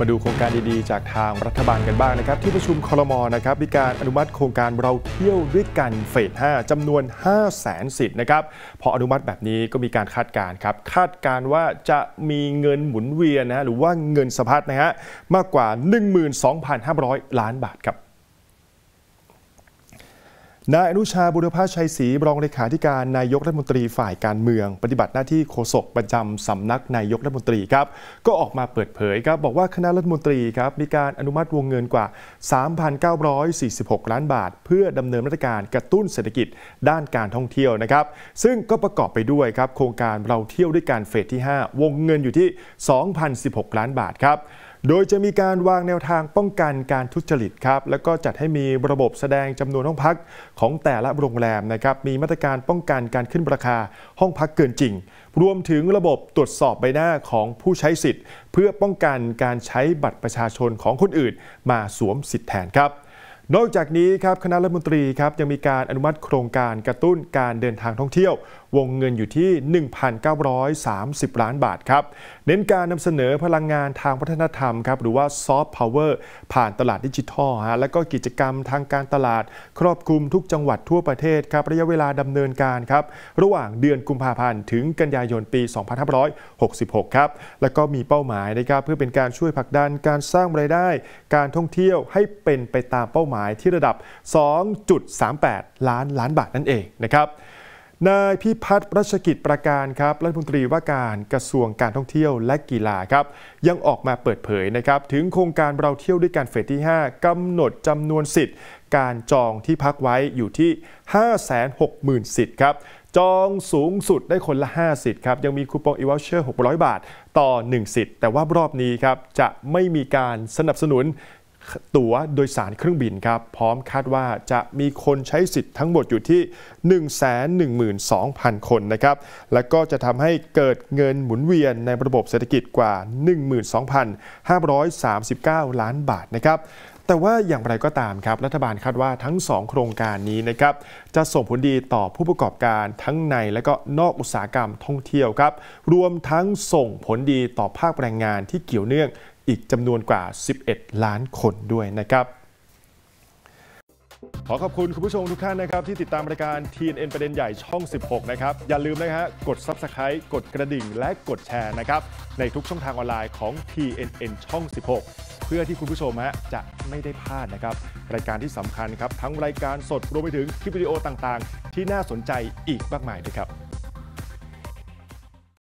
มาดูโครงการดีๆจากทางรัฐบาลกันบ้างนะครับที่ประชุมคลมนะครับมีการอนุมัติโครงการเราเที่ยวด้วยกันเฟส 5จำนวน 5 0 0แสนสิทธิ์นะครับพออนุมัติแบบนี้ก็มีการคาดการณ์ครับคาดการณ์ว่าจะมีเงินหมุนเวียนนะหรือว่าเงินสะพัดนะฮะมากกว่า 12,500 ล้านบาทครับนายอนุชาบุรพาชัยศรีรองเลขาธิการนายกรัฐมนตรีฝ่ายการเมืองปฏิบัติหน้าที่โฆษกประจำสำนักนายกรัฐมนตรี ครับ ก็ออกมาเปิดเผยครับบอกว่าคณะรัฐมนตรีครับมีการอนุมัติวงเงินกว่า 3,946 ล้านบาท เพื่อดำเนินมาตรการกระตุ้นเศรษฐกิจด้านการท่องเที่ยวนะครับ ซึ่งก็ประกอบไปด้วยครับโครงการเราเที่ยวด้วยการเฟสที่5 วงเงินอยู่ที่ 2,016 ล้านบาทครับโดยจะมีการวางแนวทางป้องกันการทุจริตครับแล้วก็จัดให้มีระบบแสดงจำนวนห้องพักของแต่ละโรงแรมนะครับมีมาตรการป้องกันการขึ้นราคาห้องพักเกินจริง รวมถึงระบบตรวจสอบใบหน้าของผู้ใช้สิทธิ์ เพื่อป้องกันการใช้บัตรประชาชนของคนอื่นมาสวมสิทธิ์แทนครับนอกจากนี้ครับคณะรัฐมนตรีครับยังมีการอนุมัติโครงการกระตุ้นการเดินทางท่องเที่ยว วงเงินอยู่ที่ 1,930 ล้านบาทครับเน้นการนำเสนอพลังงานทางวัฒนธรรมครับหรือว่าซอฟต์พาวเวอร์ผ่านตลาดดิจิทัลฮะและก็กิจกรรมทางการตลาด ครอบคลุมทุกจังหวัดทั่วประเทศครับระยะเวลาดำเนินการครับระหว่างเดือนกุมภาพันธ์ถึงกันยายนปี 2566ครับแล้วก็มีเป้าหมายนะครับเพื่อเป็นการช่วยผลักดันการสร้างรายได้ การท่องเที่ยวให้เป็นไปตามเป้าหมายายที่ระดับ 2.38 ล้านล้านบาทนั่นเองนะครับ นายพิพัฒน์รัชกิจประการครับรัฐมนตรีว่าการกระทรวงการท่องเที่ยวและกีฬาครับยังออกมาเปิดเผยนะครับถึงโครงการเราเที่ยวด้วยการเฟสที่ 5กํหนดจำนวนสิทธิ์ การจองที่พักไว้อยู่ที่ 560,000 สิทธิ์ครับจองสูงสุดได้คนละ5สิทธิ์ครับยังมีคูปองอีวอลเชอร์ 600 บาทต่อ 1 สิทธิ์แต่ว่ารอบนี้ครับจะไม่มีการสนับสนุนตั๋วโดยสารเครื่องบินครับ พร้อมคาดว่าจะมีคนใช้สิทธิ์ทั้งหมดอยู่ที่ 112,000 คนนะครับ และก็จะทำให้เกิดเงินหมุนเวียนในระบบเศรษฐกิจกว่า 12,539 ล้านบาทนะครับ แต่ว่าอย่างไรก็ตามครับรัฐบาลคาดว่าทั้ง 2 โครงการนี้นะครับจะส่งผลดีต่อผู้ประกอบการทั้งในและก็นอกอุตสาหกรรมท่องเที่ยวครับ รวมทั้งส่งผลดีต่อภาคแรงงานที่เกี่ยวเนื่องอีกจำนวนกว่า 11 ล้านคนด้วยนะครับ ขอขอบคุณคุณผู้ชมทุกท่านนะครับที่ติดตามรายการ TNN ประเด็นใหญ่ช่อง 16นะครับ อย่าลืมนะฮะกด Subscribe กดกระดิ่งและกดแชร์นะครับในทุกช่องทางออนไลน์ของ TNN ช่อง 16พื่อที่คุณผู้ชมฮะจะไม่ได้พลาดนะครับ รายการที่สำคัญครับทั้งรายการสดรวมไปถึงคลิปวิดีโอต่าง ๆ ที่น่าสนใจอีกมากมายเลยครับ